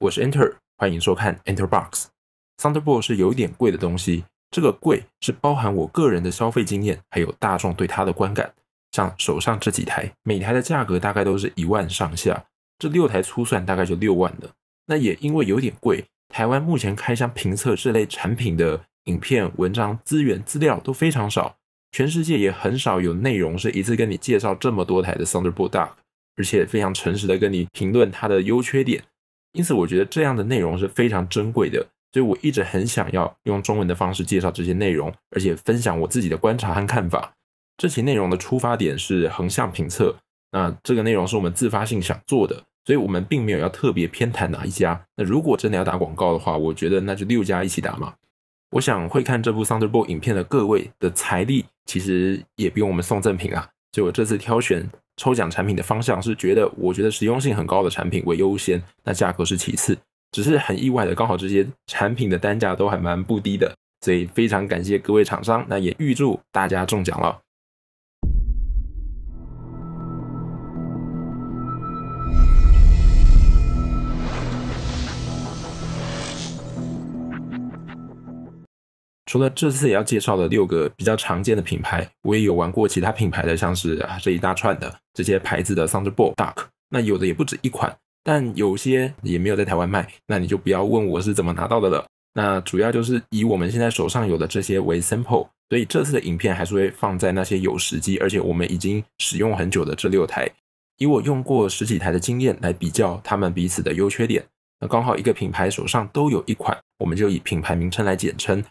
我是 Enter，欢迎收看 Enter Box。Thunderbolt 是有点贵的东西，这个贵是包含我个人的消费经验，还有大众对它的观感。像手上这几台，每台的价格大概都是一万上下，这六台粗算大概就六万的。那也因为有点贵，台湾目前开箱评测这类产品的影片、文章、资源、资料都非常少，全世界也很少有内容是一次跟你介绍这么多台的 Thunderbolt d u c k 而且非常诚实的跟你评论它的优缺点。因此，我觉得这样的内容是非常珍贵的，所以我一直很想要用中文的方式介绍这些内容，而且分享我自己的观察和看法。这期内容的出发点是横向评测，那这个内容是我们自发性想做的，所以我们并没有要特别偏袒哪一家。那如果真的要打广告的话，我觉得那就六家一起打嘛。我想会看这部 Thunderbolt 影片的各位的财力，其实也比我们送赠品啊，所以我这次挑选。抽奖产品的方向是觉得，我觉得实用性很高的产品为优先，那价格是其次。只是很意外的，刚好这些产品的单价都还蛮不低的，所以非常感谢各位厂商，那也预祝大家中奖了。除了这次也要介绍的六个比较常见的品牌，我也有玩过其他品牌的，像是这一大串的这些牌子的 s o u n d e r b o l t d u c k 那有的也不止一款，但有些也没有在台湾卖，那你就不要问我是怎么拿到的了。那主要就是以我们现在手上有的这些为 sample，所以这次的影片还是会放在那些有时机，而且我们已经使用很久的这六台，以我用过十几台的经验来比较它们彼此的优缺点。那刚好一个品牌手上都有一款，我们就以品牌名称来简称。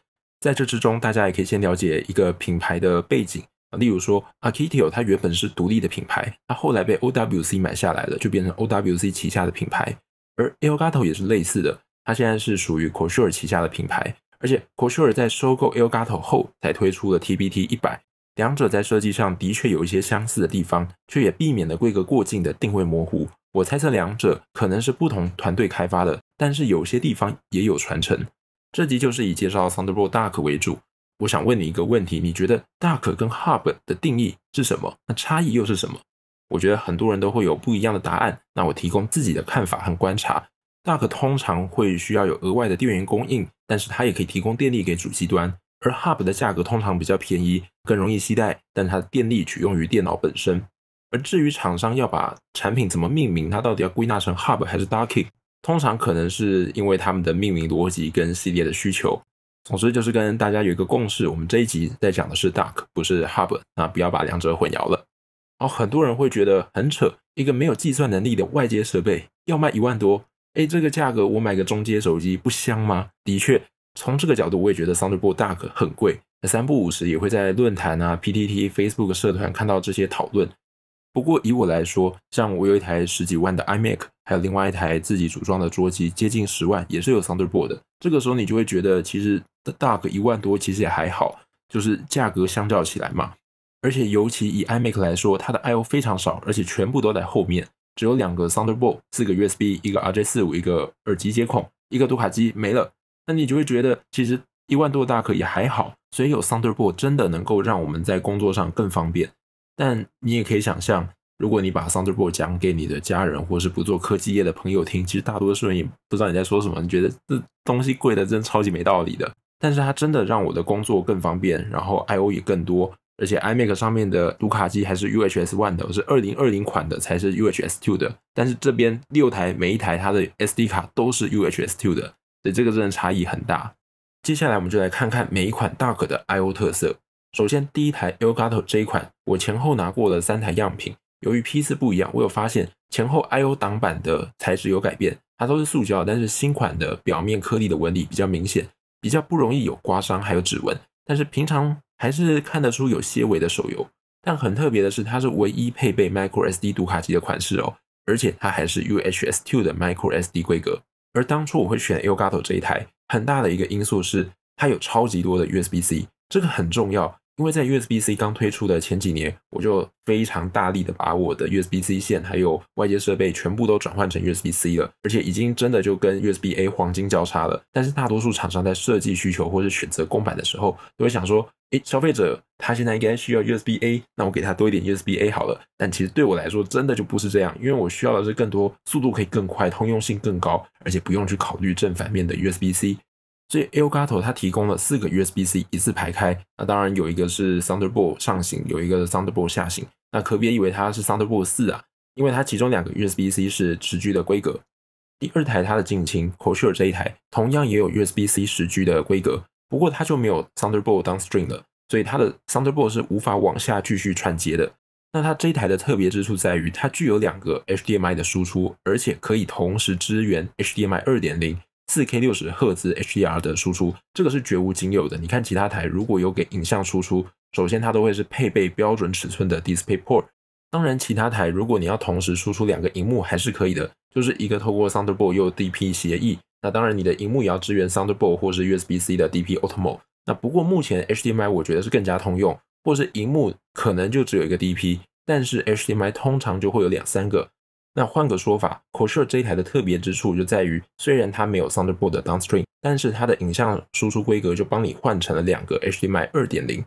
在这之中，大家也可以先了解一个品牌的背景例如说 a r c t i o 它原本是独立的品牌，它后来被 OWC 买下来了，就变成 OWC 旗下的品牌。而 Elgato 也是类似的，它现在是属于 c o s h e r 旗下的品牌。而且 c o s h e r 在收购 Elgato 后才推出了 TBT 一百，两者在设计上的确有一些相似的地方，却也避免了规格过近的定位模糊。我猜测两者可能是不同团队开发的，但是有些地方也有传承。这集就是以介绍 Thunderbolt Dark 为主。我想问你一个问题：你觉得 Dark 跟 Hub 的定义是什么？那差异又是什么？我觉得很多人都会有不一样的答案。那我提供自己的看法和观察：Dark 通常会需要有额外的电源供应，但是它也可以提供电力给主机端；而 Hub 的价格通常比较便宜，更容易携带，但它的电力取用于电脑本身。而至于厂商要把产品怎么命名，它到底要归纳成 Hub 还是 Dark？i n g 通常可能是因为他们的命名逻辑跟系列的需求，总之就是跟大家有一个共识，我们这一集在讲的是 Duck，不是 Hub。那不要把两者混淆了。然后很多人会觉得很扯，一个没有计算能力的外接设备要卖一万多，哎，这个价格我买个中阶手机不香吗？的确，从这个角度我也觉得 Thunderbolt Duck 很贵。三不五十也会在论坛啊、PTT、Facebook 社团看到这些讨论。不过以我来说，像我有一台十几万的 iMac，还有另外一台自己组装的桌机，接近十万，也是有 Thunderbolt 的。这个时候你就会觉得，其实的大个一万多其实也还好，就是价格相较起来嘛。而且尤其以 iMac 来说，它的 I/O 非常少，而且全部都在后面，只有两个 Thunderbolt，四个 USB，一个 RJ45，一个耳机接孔，一个读卡机没了。那你就会觉得，其实一万多的大 k 也还好。所以有 Thunderbolt 真的能够让我们在工作上更方便。但你也可以想象，如果你把 Thunderbolt 讲给你的家人或是不做科技业的朋友听，其实大多数人也不知道你在说什么。你觉得这东西贵的真超级没道理的，但是它真的让我的工作更方便，然后 I/O 也更多，而且 iMac 上面的读卡机还是 UHS One 的，是二零二零款的才是 UHS Two 的。但是这边六台每一台它的 SD 卡都是 UHS Two 的，所以这个真的差异很大。接下来我们就来看看每一款 Dock 的 I/O 特色。首先，第一台 Elgato 这一款，我前后拿过了三台样品。由于批次不一样，我有发现前后 I/O 挡板的材质有改变，它都是塑胶，但是新款的表面颗粒的纹理比较明显，比较不容易有刮伤，还有指纹。但是平常还是看得出有些微的手油。但很特别的是，它是唯一配备 Micro SD 读卡机的款式哦，而且它还是 u h s i 的 Micro SD 规格。而当初我会选 Elgato 这一台，很大的一个因素是它有超级多的 USB-C，这个很重要。因为在 USB C 刚推出的前几年，我就非常大力的把我的 USB C 线还有外接设备全部都转换成 USB C 了，而且已经真的就跟 USB A 黄金交叉了。但是大多数厂商在设计需求或者选择公版的时候，都会想说：哎，消费者他现在应该需要 USB A，那我给他多一点 USB A 好了。但其实对我来说，真的就不是这样，因为我需要的是更多速度可以更快、通用性更高，而且不用去考虑正反面的 USB C。这 e l g a t o 它提供了四个 USB-C 一字排开，那当然有一个是 Thunderbolt 上行，有一个 Thunderbolt 下行。那可别以为它是 Thunderbolt 四啊，因为它其中两个 USB-C 是 10G 的规格。第二台它的近亲 c o s u r r 这一台同样也有 USB-C 10G 的规格，不过它就没有 Thunderbolt downstream 了，所以它的 Thunderbolt 是无法往下继续串接的。那它这一台的特别之处在于，它具有两个 HDMI 的输出，而且可以同时支援 HDMI 2.0。4K 60赫兹 HDR 的输出，这个是绝无仅有的。你看其他台如果有给影像输出，首先它都会是配备标准尺寸的 Display Port。当然，其他台如果你要同时输出两个荧幕还是可以的，就是一个透过 Thunderbolt 用 DP 协议，那当然你的荧幕也要支援 Thunderbolt 或是 USB-C 的 DP a u t Mode。那不过目前 HDMI 我觉得是更加通用，或是荧幕可能就只有一个 DP，但是 HDMI 通常就会有两三个。那换个说法 c o r s e r 这一台的特别之处就在于，虽然它没有 Thunderbolt 的 downstream，但是它的影像输出规格就帮你换成了两个 HDMI 二点零。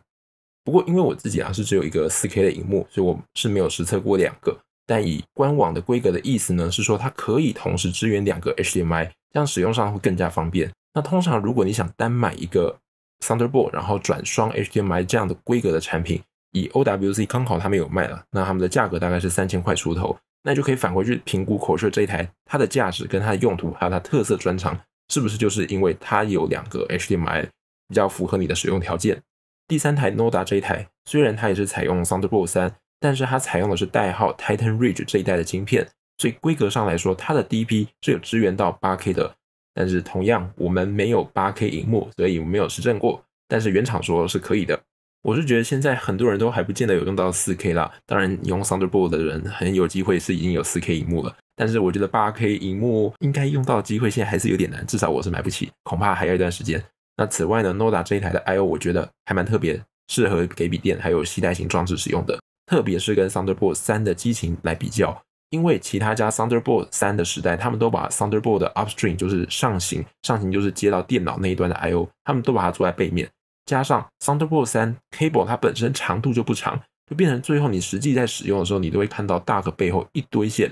不过因为我自己啊是只有一个四 K 的荧幕，所以我是没有实测过两个。但以官网的规格的意思呢，是说它可以同时支援两个 HDMI，这样使用上会更加方便。那通常如果你想单买一个 Thunderbolt，然后转双 HDMI 这样的规格的产品，以 O W C 刚好他们有卖了，那他们的价格大概是三千块出头。那就可以返回去评估 c 口秀这一台它的价值跟它的用途，还有它特色专长，是不是就是因为它有两个 HDMI 比较符合你的使用条件？第三台 Noda 这一台虽然它也是采用 Thunderbolt 三，但是它采用的是代号 Titan Ridge 这一代的晶片，所以规格上来说，它的 DP 是有支援到 8K 的。但是同样，我们没有 8K 荧幕，所以我们没有实证过。但是原厂说是可以的。我是觉得现在很多人都还不见得有用到四 K 啦，当然用 Thunderbolt 的人很有机会是已经有四 K 屏幕了。但是我觉得八 K 屏幕应该用到机会现在还是有点难，至少我是买不起，恐怕还要一段时间。那此外呢，Noda 这一台的 I/O 我觉得还蛮特别，适合给笔电还有携带型装置使用的，特别是跟 Thunderbolt 三的机型来比较，因为其他家 Thunderbolt 三的时代，他们都把 Thunderbolt 的 upstream 就是上行，上行就是接到电脑那一端的 I/O，他们都把它做在背面。加上 Thunderbolt 三 cable，它本身长度就不长，就变成最后你实际在使用的时候，你都会看到 dock 背后一堆线。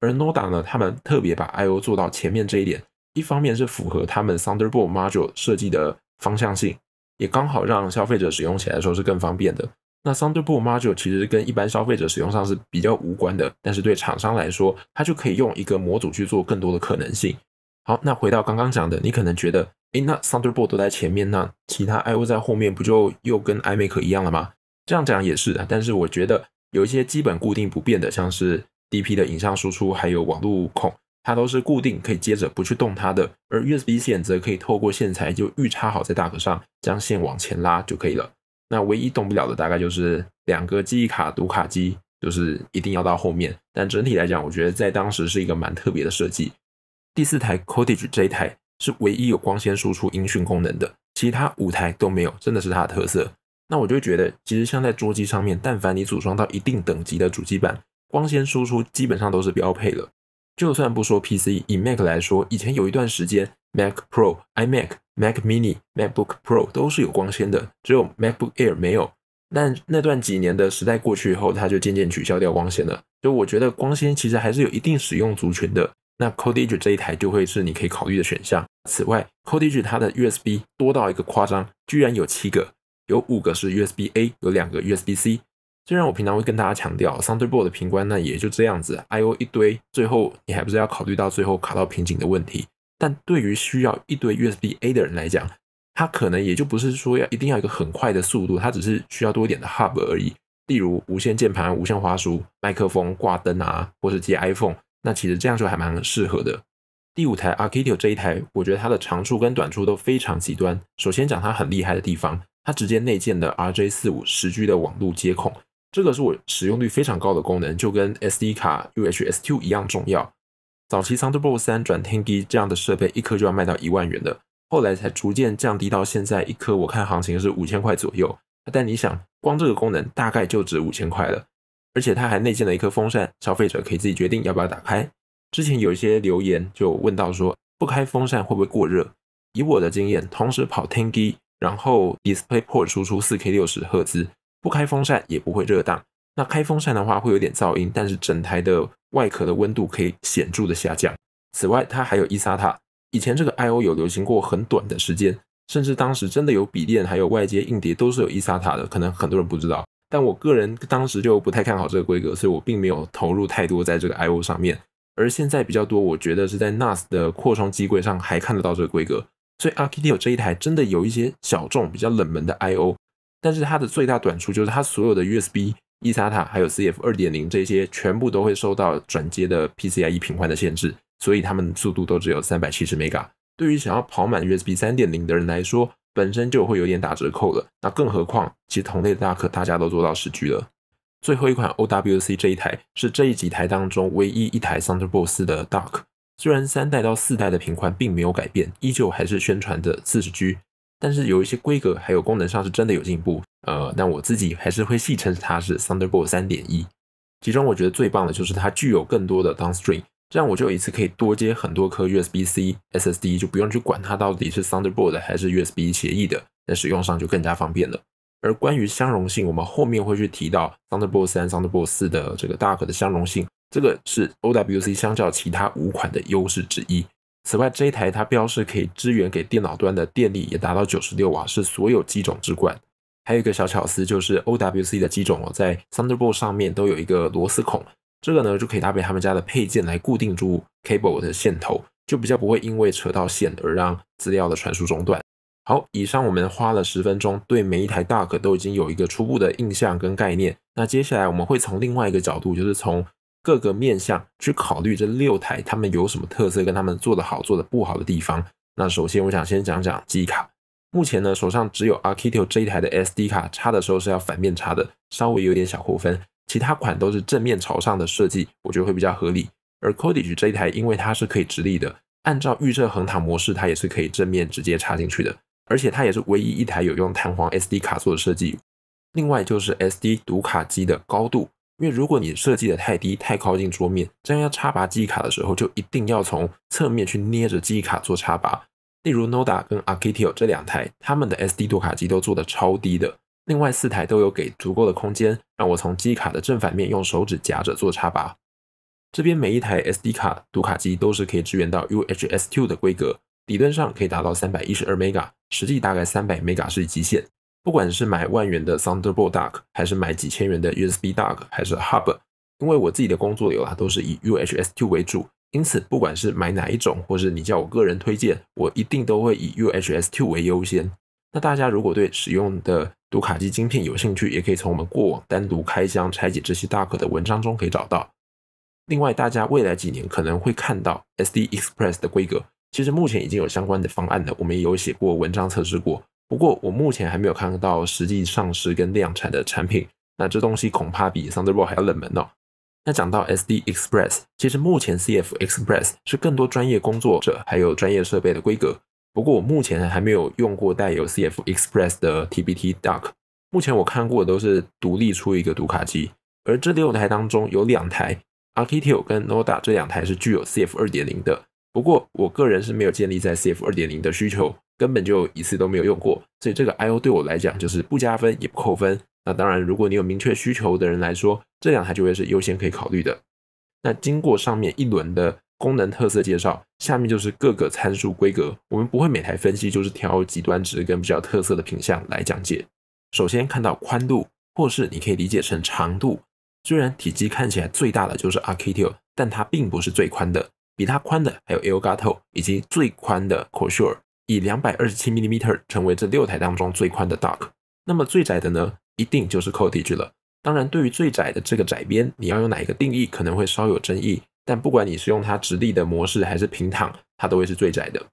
而 n o d a 呢，他们特别把 I/O 做到前面这一点，一方面是符合他们 Thunderbolt module 设计的方向性，也刚好让消费者使用起来的时候是更方便的。那 Thunderbolt module 其实跟一般消费者使用上是比较无关的，但是对厂商来说，它就可以用一个模组去做更多的可能性。好，那回到刚刚讲的，你可能觉得。诶，那 Thunderbolt 都在前面，那其他 I/O 在后面，不就又跟 iMac 一样了吗？这样讲也是的，但是我觉得有一些基本固定不变的，像是 DP 的影像输出，还有网络孔，它都是固定可以接着不去动它的。而 USB 线则可以透过线材就预插好在大壳上，将线往前拉就可以了。那唯一动不了的大概就是两个记忆卡读卡机，就是一定要到后面。但整体来讲，我觉得在当时是一个蛮特别的设计。第四台 Cottage 这一台。是唯一有光纤输出音讯功能的，其他五台都没有，真的是它的特色。那我就觉得，其实像在桌机上面，但凡你组装到一定等级的主机板，光纤输出基本上都是标配了。就算不说 PC，以 Mac 来说，以前有一段时间，Mac Pro、iMac、Mac Mini、MacBook Pro 都是有光纤的，只有 MacBook Air 没有。但那段几年的时代过去以后，它就渐渐取消掉光纤了。就我觉得，光纤其实还是有一定使用族群的。那 c o d e a g e 这一台就会是你可以考虑的选项。此外 c o d e a g e 它的 USB 多到一个夸张，居然有七个，有五个是 USB A，有两个 USB C。虽然我平常会跟大家强调，Thunderbolt 的平关那也就这样子，IO 一堆，最后你还不是要考虑到最后卡到瓶颈的问题。但对于需要一堆 USB A 的人来讲，他可能也就不是说要一定要一个很快的速度，他只是需要多一点的 Hub 而已。例如无线键盘、无线滑鼠、麦克风、挂灯啊，或是接 iPhone。那其实这样就还蛮适合的。第五台 a r c u i t o 这一台，我觉得它的长处跟短处都非常极端。首先讲它很厉害的地方，它直接内建的 RJ 四五十 G 的网络接孔，这个是我使用率非常高的功能，就跟 SD 卡 UHS Two 一样重要。早期 Thunderbolt 三转 n 梯这样的设备，一颗就要卖到一万元的，后来才逐渐降低到现在一颗，我看行情是五千块左右。但你想，光这个功能大概就值五千块了。而且它还内建了一颗风扇，消费者可以自己决定要不要打开。之前有一些留言就问到说，不开风扇会不会过热？以我的经验，同时跑 TNG，然后 DisplayPort 输出四 K 六十赫兹，不开风扇也不会热档。那开风扇的话会有点噪音，但是整台的外壳的温度可以显著的下降。此外，它还有 E SATA。以前这个 I O 有流行过很短的时间，甚至当时真的有笔电还有外接硬碟都是有 E SATA 的，可能很多人不知道。但我个人当时就不太看好这个规格，所以我并没有投入太多在这个 I/O 上面。而现在比较多，我觉得是在 NAS 的扩充机柜上还看得到这个规格。所以 r t o 这一台真的有一些小众、比较冷门的 I/O，但是它的最大短处就是它所有的 USB、e SATA 还有 CF 二点零这些全部都会受到转接的 PCIe 频宽的限制，所以它们速度都只有三百七十 m b g 对于想要跑满 USB 三点零的人来说，本身就会有点打折扣了，那更何况其实同类的 Dark 大家都做到十 G 了，最后一款 OWC 这一台是这一几台当中唯一一台 Thunderbolt 四的 Dark，虽然三代到四代的频宽并没有改变，依旧还是宣传的四十 G，但是有一些规格还有功能上是真的有进步，呃，但我自己还是会戏称它是 Thunderbolt 三点一，其中我觉得最棒的就是它具有更多的 Downstream。这样我就一次可以多接很多颗 USB-C SSD，就不用去管它到底是 Thunderbolt 还是 USB 协议的，那使用上就更加方便了。而关于相容性，我们后面会去提到 Thunderbolt 三、Thunderbolt 四的这个 DAC 的相容性，这个是 OWC 相较其他五款的优势之一。此外，这一台它标示可以支援给电脑端的电力也达到九十六瓦，是所有机种之冠。还有一个小巧思就是 OWC 的机种哦，在 Thunderbolt 上面都有一个螺丝孔。这个呢，就可以搭配他们家的配件来固定住 cable 的线头，就比较不会因为扯到线而让资料的传输中断。好，以上我们花了十分钟，对每一台 dock 都已经有一个初步的印象跟概念。那接下来我们会从另外一个角度，就是从各个面向去考虑这六台他们有什么特色，跟他们做的好、做的不好的地方。那首先我想先讲讲机卡，目前呢手上只有 a r k i t o 这一台的 SD 卡，插的时候是要反面插的，稍微有点小扣分。其他款都是正面朝上的设计，我觉得会比较合理。而 c o d i g e 这一台，因为它是可以直立的，按照预设横躺模式，它也是可以正面直接插进去的。而且它也是唯一一台有用弹簧 SD 卡座的设计。另外就是 SD 读卡机的高度，因为如果你设计的太低，太靠近桌面，这样要插拔记忆卡的时候，就一定要从侧面去捏着记忆卡做插拔。例如 Noda 跟 a r k h i t i o 这两台，他们的 SD 读卡机都做的超低的。另外四台都有给足够的空间，让我从机卡的正反面用手指夹着做插拔。这边每一台 SD 卡读卡机都是可以支援到 UHS-II 的规格，理论上可以达到三百一十二 mega，实际大概三百 mega 是极限。不管是买万元的 Thunderbolt Dock，还是买几千元的 USB Dock，还是 Hub，因为我自己的工作流啊，都是以 UHS-II 为主，因此不管是买哪一种，或是你叫我个人推荐，我一定都会以 UHS-II 为优先。那大家如果对使用的读卡机晶片有兴趣，也可以从我们过往单独开箱拆解这些大可的文章中可以找到。另外，大家未来几年可能会看到 SD Express 的规格，其实目前已经有相关的方案了，我们也有写过文章测试过。不过我目前还没有看到实际上市跟量产的产品，那这东西恐怕比 Thunderbolt 还要冷门哦。那讲到 SD Express，其实目前 CF Express 是更多专业工作者还有专业设备的规格。不过我目前还没有用过带有 CF Express 的 TBT Duck。目前我看过的都是独立出一个读卡机，而这六台当中有两台 a r k i t i o 跟 Noda 这两台是具有 CF 二点零的。不过我个人是没有建立在 CF 二点零的需求，根本就一次都没有用过，所以这个 I/O 对我来讲就是不加分也不扣分。那当然，如果你有明确需求的人来说，这两台就会是优先可以考虑的。那经过上面一轮的。功能特色介绍，下面就是各个参数规格。我们不会每台分析，就是挑极端值跟比较特色的品相来讲解。首先看到宽度，或是你可以理解成长度。虽然体积看起来最大的就是 a r c a d i o 但它并不是最宽的。比它宽的还有 Elgato，以及最宽的 c o r s u r r 以两百二十七毫米成为这六台当中最宽的 d o c k 那么最窄的呢，一定就是 c o t t i d g e 了。当然，对于最窄的这个窄边，你要用哪一个定义，可能会稍有争议。但不管你是用它直立的模式还是平躺，它都会是最窄的。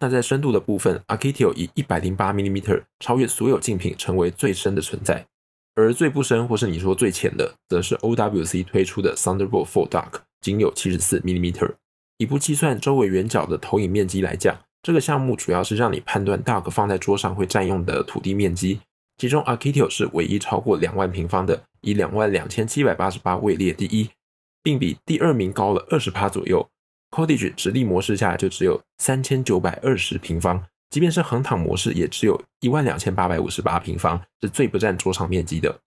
那在深度的部分 a k i t o 以一百零八毫米超越所有竞品，成为最深的存在。而最不深，或是你说最浅的，则是 OWC 推出的 Thunderbolt f u r Duck，仅有七十四毫米。以不计算周围圆角的投影面积来讲，这个项目主要是让你判断 duck 放在桌上会占用的土地面积。其中 a k i t o 是唯一超过两万平方的，以两万两千七百八十八位列第一。并比第二名高了二十趴左右。Cottage 直立模式下就只有三千九百二十平方，即便是横躺模式也只有一万两千八百五十八平方，是最不占桌上面积的。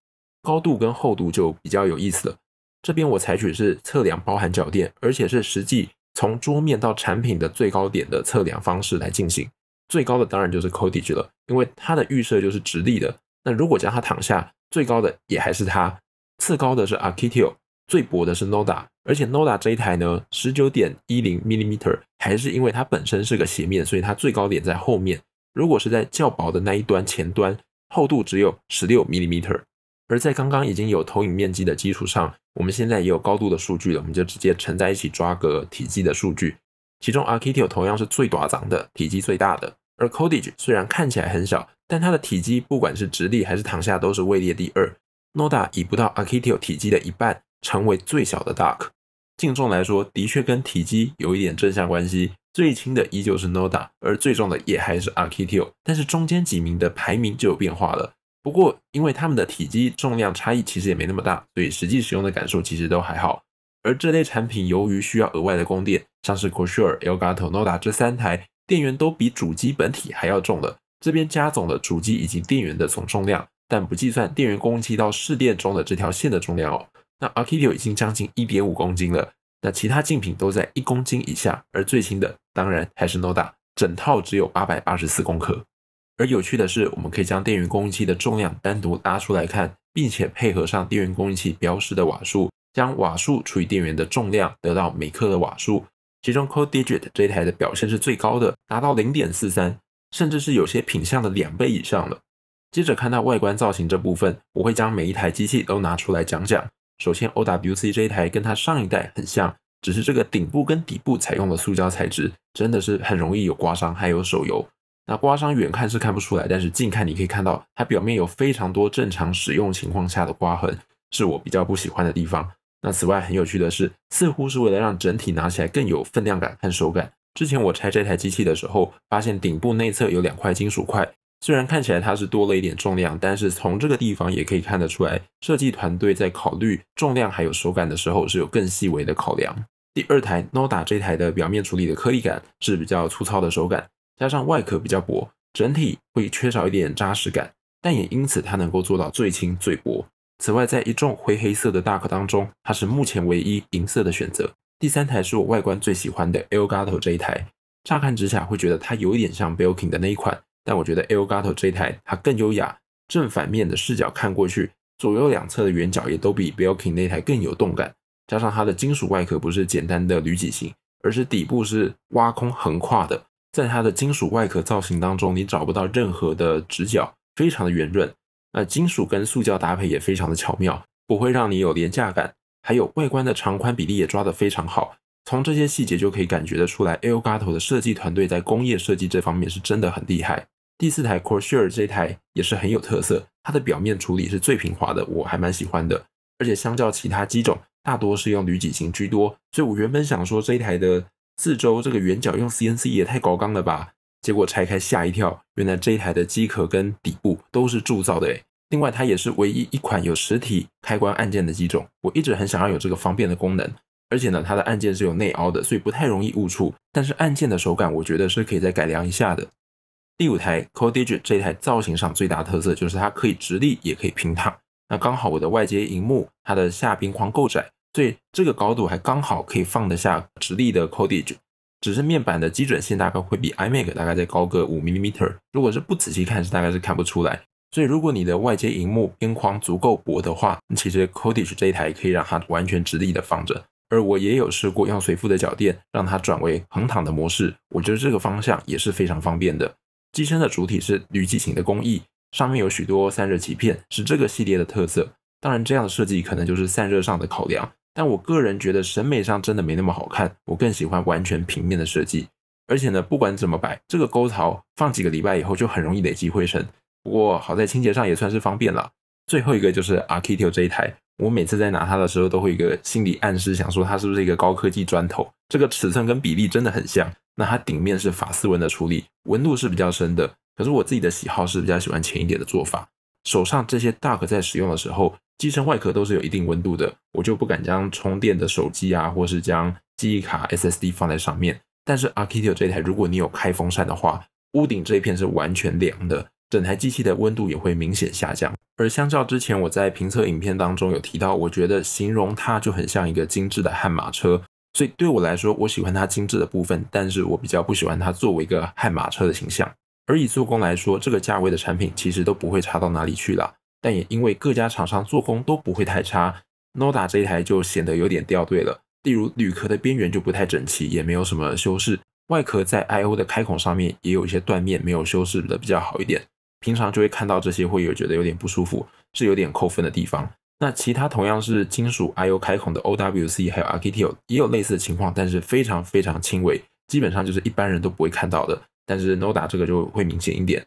高度跟厚度就比较有意思了。这边我采取是测量包含脚垫，而且是实际从桌面到产品的最高点的测量方式来进行。最高的当然就是 Cottage 了，因为它的预设就是直立的。那如果将它躺下，最高的也还是它，次高的是 Arktio。最薄的是 Noda，而且 Noda 这一台呢，十九点一零 m m e t e r 还是因为它本身是个斜面，所以它最高点在后面。如果是在较薄的那一端，前端厚度只有十六 m m e t e r 而在刚刚已经有投影面积的基础上，我们现在也有高度的数据了，我们就直接乘在一起抓个体积的数据。其中 Akitio r 同样是最短长的，体积最大的。而 Cottage 虽然看起来很小，但它的体积不管是直立还是躺下都是位列第二。Noda 以不到 Akitio r 体积的一半。成为最小的 Dark。净重来说的确跟体积有一点正向关系。最轻的依旧是 Noda，而最重的也还是 a r c i t e o 但是中间几名的排名就有变化了。不过因为他们的体积重量差异其实也没那么大，所以实际使用的感受其实都还好。而这类产品由于需要额外的供电，像是 c r o s h u r e Elgato、Noda 这三台电源都比主机本体还要重了。这边加总的主机以及电源的总重量，但不计算电源供器到试电中的这条线的重量哦。那 a r c d i o 已经将近一点五公斤了，那其他竞品都在一公斤以下，而最轻的当然还是 NoDa，整套只有八百八十四克。而有趣的是，我们可以将电源供应器的重量单独拉出来看，并且配合上电源供应器标示的瓦数，将瓦数除以电源的重量，得到每克的瓦数。其中 c o l e Digit 这一台的表现是最高的，达到零点四三，甚至是有些品相的两倍以上了。接着看到外观造型这部分，我会将每一台机器都拿出来讲讲。首先，O W C 这一台跟它上一代很像，只是这个顶部跟底部采用了塑胶材质，真的是很容易有刮伤，还有手油。那刮伤远看是看不出来，但是近看你可以看到它表面有非常多正常使用情况下的刮痕，是我比较不喜欢的地方。那此外，很有趣的是，似乎是为了让整体拿起来更有分量感和手感，之前我拆这台机器的时候，发现顶部内侧有两块金属块。虽然看起来它是多了一点重量，但是从这个地方也可以看得出来，设计团队在考虑重量还有手感的时候是有更细微的考量。第二台 n o d a 这一台的表面处理的颗粒感是比较粗糙的手感，加上外壳比较薄，整体会缺少一点扎实感，但也因此它能够做到最轻最薄。此外，在一众灰黑色的大壳当中，它是目前唯一银色的选择。第三台是我外观最喜欢的 Elgato 这一台，乍看之下会觉得它有一点像 Belkin 的那一款。但我觉得 Air g a t a 这这台它更优雅，正反面的视角看过去，左右两侧的圆角也都比 Belkin 那台更有动感。加上它的金属外壳不是简单的铝脊形，而是底部是挖空横跨的，在它的金属外壳造型当中，你找不到任何的直角，非常的圆润。那金属跟塑胶搭配也非常的巧妙，不会让你有廉价感。还有外观的长宽比例也抓得非常好，从这些细节就可以感觉得出来，Air g a t a 的设计团队在工业设计这方面是真的很厉害。第四台 Corsair 这台也是很有特色，它的表面处理是最平滑的，我还蛮喜欢的。而且相较其他机种，大多是用铝脊型居多，所以我原本想说这一台的四周这个圆角用 CNC 也太高刚了吧？结果拆开吓一跳，原来这一台的机壳跟底部都是铸造的。诶另外它也是唯一一款有实体开关按键的机种，我一直很想要有这个方便的功能。而且呢，它的按键是有内凹的，所以不太容易误触。但是按键的手感，我觉得是可以再改良一下的。第五台 c o d i d g e 这台造型上最大的特色就是它可以直立也可以平躺，那刚好我的外接荧幕它的下边框够窄，所以这个高度还刚好可以放得下直立的 c o d i d g e 只是面板的基准线大概会比 iMac 大概再高个五 m 米，如果是不仔细看是大概是看不出来。所以如果你的外接荧幕边框足够薄的话，其实 c o d i d g e 这一台可以让它完全直立的放着，而我也有试过用随附的脚垫让它转为横躺的模式，我觉得这个方向也是非常方便的。机身的主体是铝机型的工艺，上面有许多散热鳍片，是这个系列的特色。当然，这样的设计可能就是散热上的考量，但我个人觉得审美上真的没那么好看。我更喜欢完全平面的设计。而且呢，不管怎么摆，这个沟槽放几个礼拜以后就很容易累积灰尘。不过好在清洁上也算是方便了。最后一个就是 a r c i t e o 这一台，我每次在拿它的时候，都会一个心理暗示，想说它是不是一个高科技砖头？这个尺寸跟比例真的很像。那它顶面是法丝纹的处理，纹路是比较深的。可是我自己的喜好是比较喜欢浅一点的做法。手上这些 Duck 在使用的时候，机身外壳都是有一定温度的，我就不敢将充电的手机啊，或是将记忆卡 SSD 放在上面。但是 a r c i t e o 这一台，如果你有开风扇的话，屋顶这一片是完全凉的。整台机器的温度也会明显下降，而相较之前我在评测影片当中有提到，我觉得形容它就很像一个精致的悍马车，所以对我来说，我喜欢它精致的部分，但是我比较不喜欢它作为一个悍马车的形象。而以做工来说，这个价位的产品其实都不会差到哪里去了，但也因为各家厂商做工都不会太差，Noda 这一台就显得有点掉队了。例如铝壳的边缘就不太整齐，也没有什么修饰，外壳在 I/O 的开孔上面也有一些断面没有修饰的比较好一点。平常就会看到这些，会有觉得有点不舒服，是有点扣分的地方。那其他同样是金属 I/O 开孔的 OWC 还有 a k i t i o 也有类似的情况，但是非常非常轻微，基本上就是一般人都不会看到的。但是 Noda 这个就会明显一点。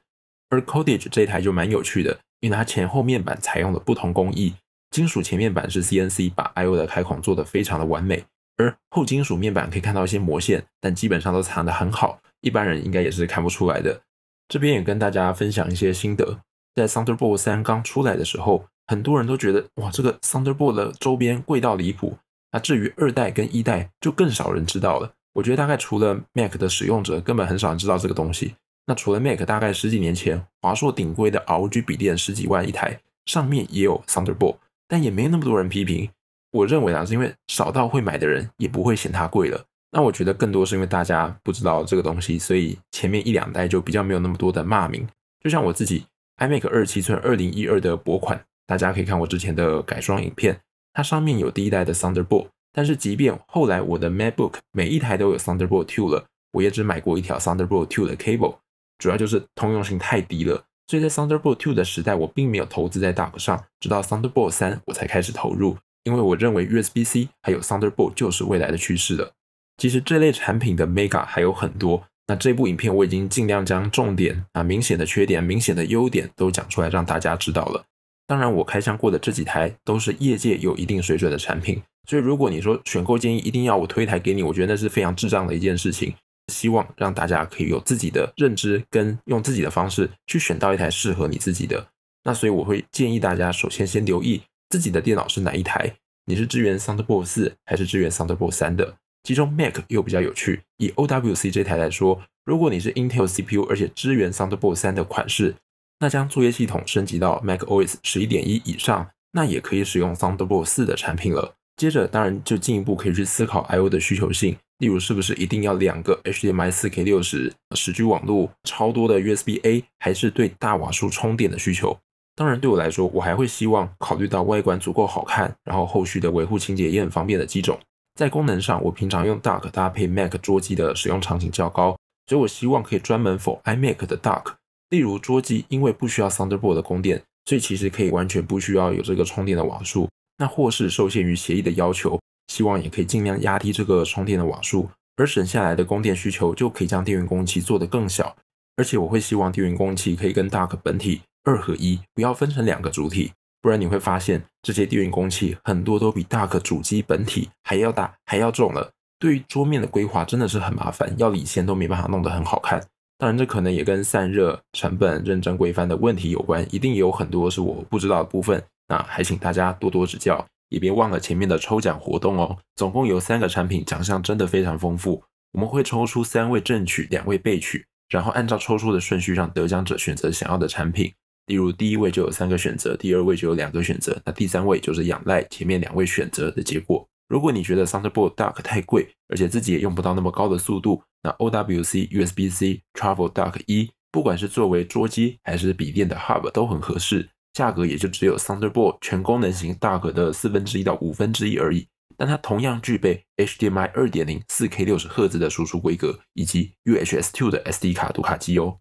而 Cottage 这台就蛮有趣的，因为它前后面板采用了不同工艺，金属前面板是 CNC 把 I/O 的开孔做得非常的完美，而后金属面板可以看到一些磨线，但基本上都藏得很好，一般人应该也是看不出来的。这边也跟大家分享一些心得。在 Thunderbolt 三刚出来的时候，很多人都觉得哇，这个 Thunderbolt 的周边贵到离谱。那至于二代跟一代，就更少人知道了。我觉得大概除了 Mac 的使用者，根本很少人知道这个东西。那除了 Mac，大概十几年前华硕顶规的 ROG 笔电十几万一台，上面也有 Thunderbolt，但也没那么多人批评。我认为啊，是因为少到会买的人也不会嫌它贵了。那我觉得更多是因为大家不知道这个东西，所以前面一两代就比较没有那么多的骂名。就像我自己 iMac 二七寸二零一二的薄款，大家可以看我之前的改装影片，它上面有第一代的 Thunderbolt。但是即便后来我的 Macbook 每一台都有 Thunderbolt Two 了，我也只买过一条 Thunderbolt Two 的 cable，主要就是通用性太低了。所以在 Thunderbolt Two 的时代，我并没有投资在 Dock 上，直到 Thunderbolt 三，我才开始投入，因为我认为 USB-C 还有 Thunderbolt 就是未来的趋势了。其实这类产品的 mega 还有很多。那这部影片我已经尽量将重点啊明显的缺点、明显的优点都讲出来，让大家知道了。当然，我开箱过的这几台都是业界有一定水准的产品。所以，如果你说选购建议一定要我推台给你，我觉得那是非常智障的一件事情。希望让大家可以有自己的认知，跟用自己的方式去选到一台适合你自己的。那所以，我会建议大家首先先留意自己的电脑是哪一台，你是支援 Thunderbolt 四还是支援 Thunderbolt 三的。其中 Mac 又比较有趣，以 OWC 这台来说，如果你是 Intel CPU 而且支援 Thunderbolt 三的款式，那将作业系统升级到 Mac OS 十一点一以上，那也可以使用 Thunderbolt 四的产品了。接着，当然就进一步可以去思考 IO 的需求性，例如是不是一定要两个 HDMI 四 K 六十、十 G 网络、超多的 USB A，还是对大瓦数充电的需求？当然，对我来说，我还会希望考虑到外观足够好看，然后后续的维护清洁也很方便的机种。在功能上，我平常用 Duck 搭配 Mac 桌机的使用场景较高，所以我希望可以专门 for iMac 的 Duck。例如桌机，因为不需要 Thunderbolt 的供电，所以其实可以完全不需要有这个充电的瓦数。那或是受限于协议的要求，希望也可以尽量压低这个充电的瓦数，而省下来的供电需求就可以将电源供器做得更小。而且我会希望电源供器可以跟 Duck 本体二合一，不要分成两个主体。不然你会发现，这些电源工器很多都比大个主机本体还要大还要重了。对于桌面的规划真的是很麻烦，要理线都没办法弄得很好看。当然这可能也跟散热成本、认真规范的问题有关，一定也有很多是我不知道的部分。那还请大家多多指教，也别忘了前面的抽奖活动哦。总共有三个产品，奖项真的非常丰富。我们会抽出三位正取，两位备取，然后按照抽出的顺序让得奖者选择想要的产品。例如，第一位就有三个选择，第二位就有两个选择，那第三位就是仰赖前面两位选择的结果。如果你觉得 Thunderbolt Dock 太贵，而且自己也用不到那么高的速度，那 OWC USB-C Travel Dock 一，不管是作为桌机还是笔电的 Hub 都很合适，价格也就只有 Thunderbolt 全功能型 Dock 的四分之一到五分之一而已。但它同样具备 HDMI 2.0 4K 六十赫兹的输出规格，以及 UHS-II 的 SD 卡读卡机哦。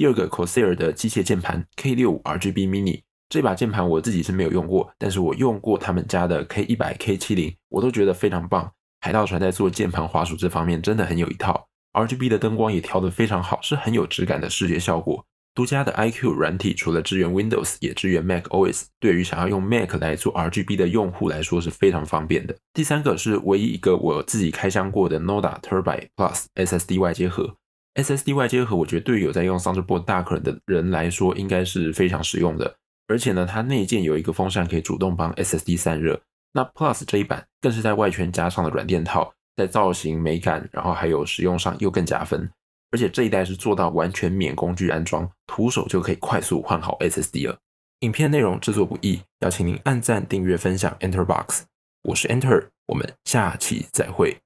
第二个 Corsair 的机械键盘 K65 RGB Mini，这把键盘我自己是没有用过，但是我用过他们家的 K100、K70，我都觉得非常棒。海盗船在做键盘滑鼠这方面真的很有一套，RGB 的灯光也调得非常好，是很有质感的视觉效果。独家的 IQ 软体除了支援 Windows，也支援 Mac OS，对于想要用 Mac 来做 RGB 的用户来说是非常方便的。第三个是唯一一个我自己开箱过的 Noda Turbo Plus s s d 外接盒。SSD 外接盒，我觉得对于有在用 Thunderbolt 大口的人来说，应该是非常实用的。而且呢，它内建有一个风扇，可以主动帮 SSD 散热。那 Plus 这一版更是在外圈加上了软垫套，在造型美感，然后还有使用上又更加分。而且这一代是做到完全免工具安装，徒手就可以快速换好 SSD 了。影片内容制作不易，邀请您按赞、订阅、分享。Enter Box，我是 Enter，我们下期再会。